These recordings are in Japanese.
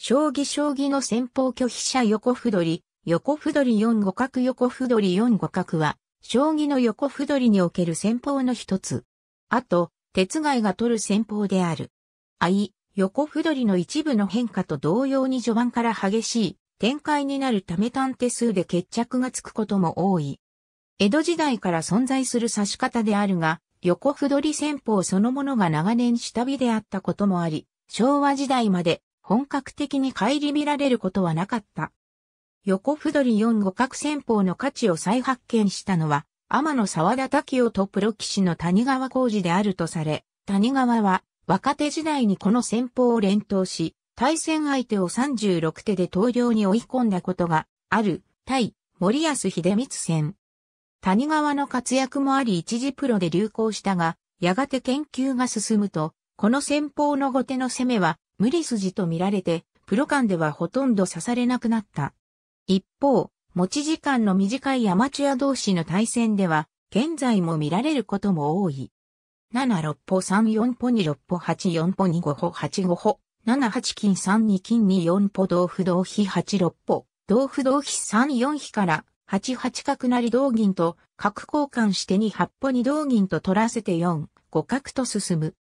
将棋将棋の先方拒否者横歩取り、横歩取り四五角横歩取り四五角は、将棋の横歩取りにおける先方の一つ。あと、鉄外が取る先方である。あい、横歩取りの一部の変化と同様に序盤から激しい展開になるため単手数で決着がつくことも多い。江戸時代から存在する指し方であるが、横歩取り戦法そのものが長年下火であったこともあり、昭和時代まで本格的に帰り見られることはなかった。横歩取四五角戦法の価値を再発見したのは、天野沢田滝夫とプロ騎士の谷川浩二であるとされ、谷川は若手時代にこの戦法を連投し、対戦相手を36手で投了に追い込んだことがある、対森安秀光戦。谷川の活躍もあり一時プロで流行したが、やがて研究が進むと、この戦法の後手の攻めは無理筋と見られて、プロ間ではほとんど刺されなくなった。一方、持ち時間の短いアマチュア同士の対戦では、現在も見られることも多い。7、6歩3、4歩2、6歩8、4歩2、5歩8、5歩、7、8金3、2金2、4歩同歩同飛8、6歩、同歩同飛3、4飛から、8、8角なり同銀と、角交換して2、8歩に同銀と取らせて4、五角と進む。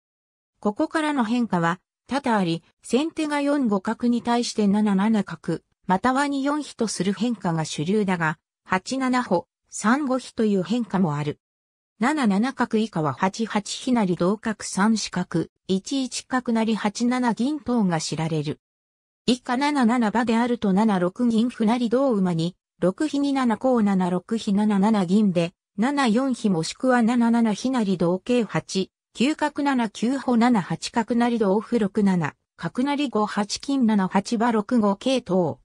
ここからの変化は、多々あり、先手が4五角に対して7七角、または2四比とする変化が主流だが、8七歩、3五比という変化もある。7七角以下は8八飛成同角3四角、1一角成8七銀等が知られる。以下7七馬であると7六銀歩成同馬に、6飛2七五7六飛7七銀で、7四飛もしくは7七飛成同桂8、九角七九歩七八角成同歩六七、角成五八金七八馬六五系等。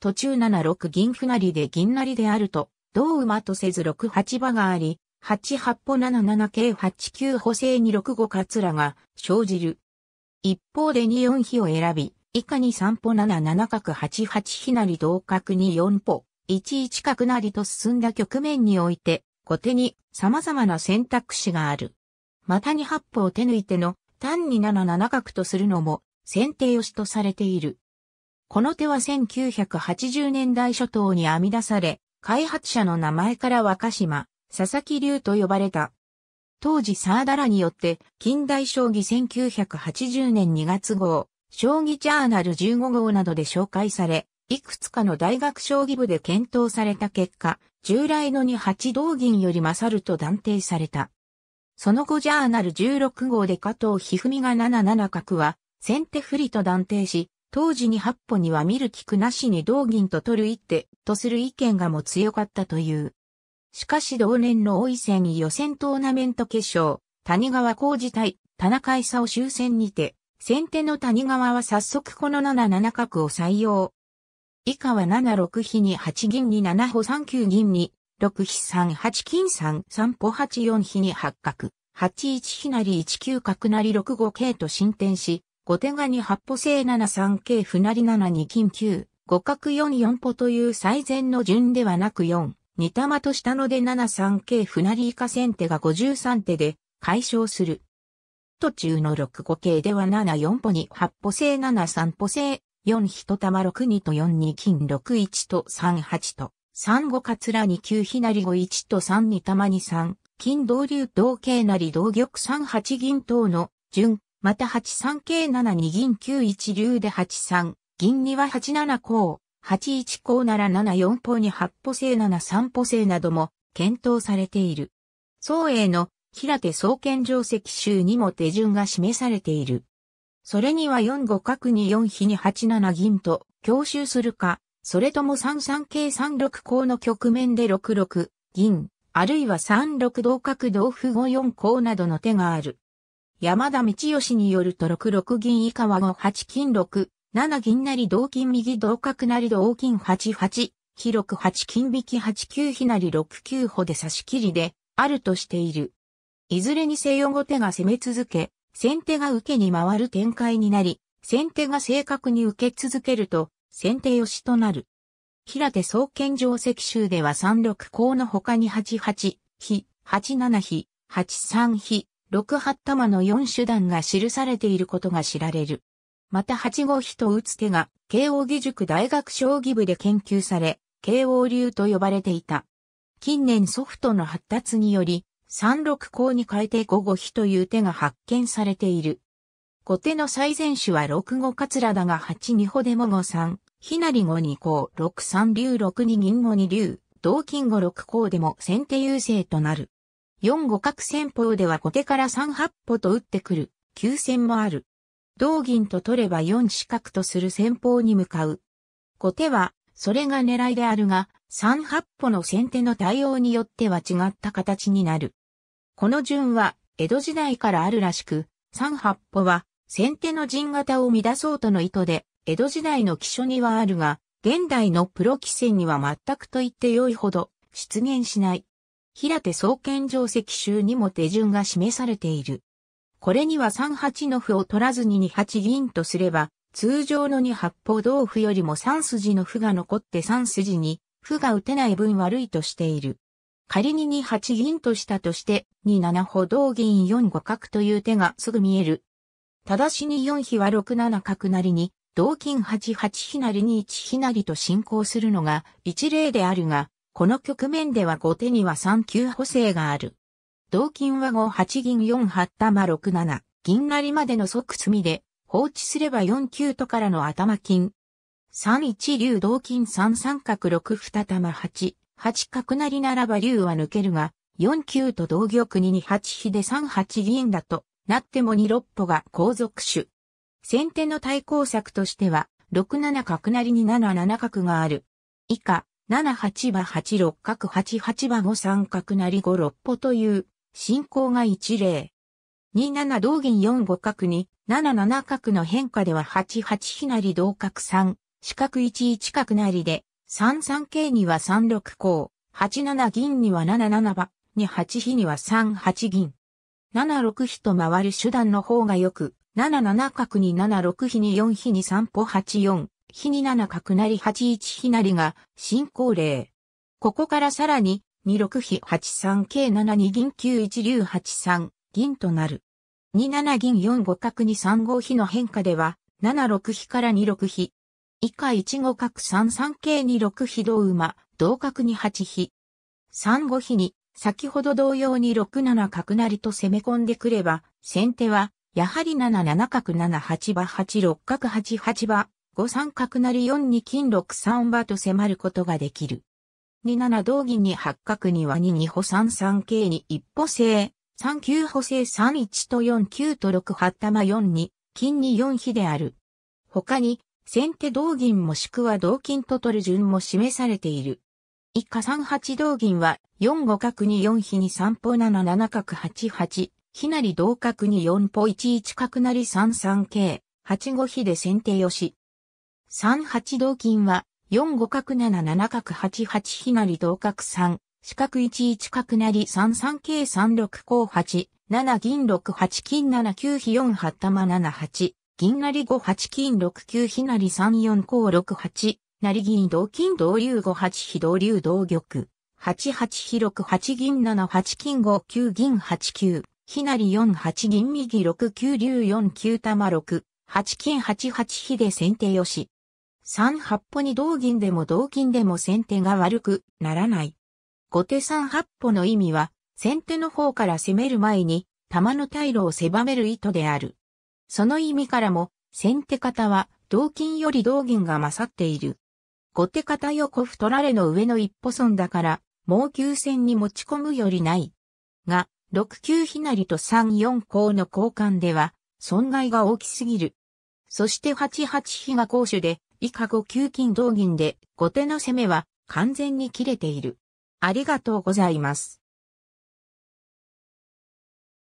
途中七六銀歩成で銀成であると、同馬とせず六八馬があり、八八歩七七桂八九歩正に六五桂が生じる。一方で二四比を選び、以下に三歩七七角八八比成同角に四歩、一一角成と進んだ局面において、後手に様々な選択肢がある。またに八歩を手抜いての、単に七七角とするのも、先手よしとされている。この手は1980年代初頭に編み出され、開発者の名前から若島、佐々木龍と呼ばれた。当時サーダラによって、近代将棋1980年2月号、将棋ジャーナル15号などで紹介され、いくつかの大学将棋部で検討された結果、従来の2八同銀より勝ると断定された。その後ジャーナル16号で加藤一二三が77角は、先手不利と断定し、当時に八歩には見る気くなしに同銀と取る一手、とする意見がも強かったという。しかし同年の大井戦予選トーナメント決勝、谷川浩二対田中勲終戦にて、先手の谷川は早速この77角を採用。以下は76比に8銀に7歩3九銀に6飛三八金三三歩八四飛に八角、八一ひなり一九角なり六五桂と進展し、後手がに八歩正七三桂歩なり七二金九、五角四四歩という最善の順ではなく四、二玉としたので七三桂歩なり以下先手が五十三手で解消する。途中の六五桂では七四歩に八歩正七三歩正、4一玉六二と四二金六一と三八と。三五かつら二九ひなり五一と三に玉に三、金同竜同桂なり同玉三八銀等の順、また八三桂七二銀九一竜で八三、銀には八七甲、八一甲、なら七四歩に八歩制七三歩制なども検討されている。宋英の平手総研定石集にも手順が示されている。それには四五角に四比に八七銀と強襲するか、それとも3三桂3六項の局面で6六銀、あるいは3六同角同歩5四項などの手がある。山田道義によると6六銀以下は5八金6、7銀なり同金右同角なり同金8八、広く八金引き8九比なり6九歩で差し切りで、あるとしている。いずれにせよ後手が攻め続け、先手が受けに回る展開になり、先手が正確に受け続けると、先手よしとなる。平手総研定石州では三六項の他に八八、比、八七比、八三比、六八玉の四手段が記されていることが知られる。また八五比と打つ手が、慶応義塾大学将棋部で研究され、慶応流と呼ばれていた。近年ソフトの発達により、三六項に変えて五五比という手が発見されている。後手の最前手は六五桂だが八二歩でも五三、ひなり五二甲、六三竜六二銀五二竜、同金五六甲でも先手優勢となる。四五角戦法では後手から三八歩と打ってくる、急戦もある。同銀と取れば四四角とする戦法に向かう。後手は、それが狙いであるが、三八歩の先手の対応によっては違った形になる。この順は、江戸時代からあるらしく、三八歩は、先手の陣型を乱そうとの意図で、江戸時代の起書にはあるが、現代のプロ棋戦には全くと言って良いほど出現しない。平手総研定石集にも手順が示されている。これには3八の歩を取らずに2八銀とすれば、通常の2八歩同歩よりも3筋の歩が残って3筋に歩が打てない分悪いとしている。仮に2八銀としたとして、2七歩同銀4五角という手がすぐ見えるただしに4比は6七角成に、同金8八飛成に1飛成と進行するのが一例であるが、この局面では後手には3九補正がある。同金は5八銀4八玉6七銀成までの即詰みで、放置すれば4九とからの頭金。3一竜同金3三角6二玉8、8角成ならば竜は抜けるが、4九と同玉に2八飛で3八銀だと、なっても二六歩が後続手。先手の対抗策としては、六七角成に七七角がある。以下、七八馬八六角八八馬五三角成五六歩という、進行が一例。二七同銀四五角に、七七角の変化では八八飛成同角三、四角一一角成で、三三桂には三六甲、八七銀には七七馬、二八飛には三八銀。7六比と回る手段の方がよく、7七角に7六比に4比に3歩8四、比に7角なり8一比なりが、進行例。ここからさらに、2六比8三計7二銀9一竜8三、銀となる。2七銀4五角に3五比の変化では、7六比から2六比。以下1五角3三計2六比同馬、同角に8比。3五比に、先ほど同様に6七角成と攻め込んでくれば、先手は、やはり7七角7八馬8六角8八馬、5三角成4二金6三馬と迫ることができる。2七同銀に八角には2二歩三三桂に一歩制、3九歩制3一と4九と6八玉4二、金に四比である。他に、先手同銀もしくは同金と取る順も示されている。以下三八同銀は、四五角に四比に三歩七七角八八、ひなり同角に四歩一一角なり三三桂、八五比で先手よし。三八同銀は、四五角七七角八八ひなり同角三、四角一一角なり三三桂三六五八、七銀六八金七九比四八玉七八、銀なり五・八金六九ひなり三四五六八、成銀同金同竜五八飛同竜同玉。八八飛六八銀七八金五九銀八九。ひなり八銀右六九竜四九玉六。八金八八飛で先手よし。三八歩に同銀でも同金でも先手が悪くならない。後手三八歩の意味は、先手の方から攻める前に、玉の退路を狭める意図である。その意味からも、先手方は、同金より同銀が勝っている。後手方横太られの上の一歩損だから、もう急戦に持ち込むよりない。が、六九ひなりと三四甲の交換では、損害が大きすぎる。そして八八飛が攻守で、以下五九金同銀で、後手の攻めは完全に切れている。ありがとうございます。